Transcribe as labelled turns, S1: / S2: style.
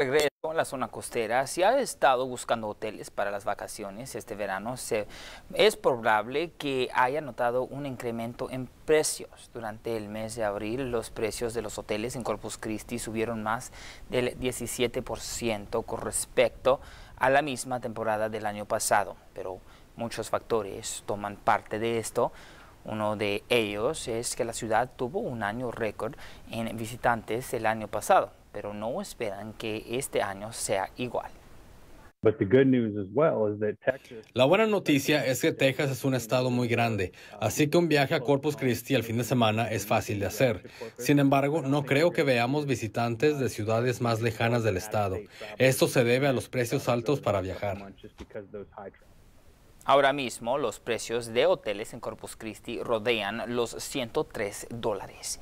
S1: Regreso a la zona costera. Si ha estado buscando hoteles para las vacaciones este verano, se, es probable que haya notado un incremento en precios. Durante el mes de abril, los precios de los hoteles en Corpus Christi subieron más del 17% con respecto a la misma temporada del año pasado. Pero muchos factores toman parte de esto. Uno de ellos es que la ciudad tuvo un año récord en visitantes el año pasado, pero no esperan que este año sea igual. La buena
S2: noticia es que Texas es un estado muy grande, así que un viaje a Corpus Christi al fin de semana es fácil de hacer. Sin embargo, no creo que veamos visitantes de ciudades más lejanas del estado. Esto se debe a los precios altos para viajar.
S1: Ahora mismo los precios de hoteles en Corpus Christi rodean los 103 dólares.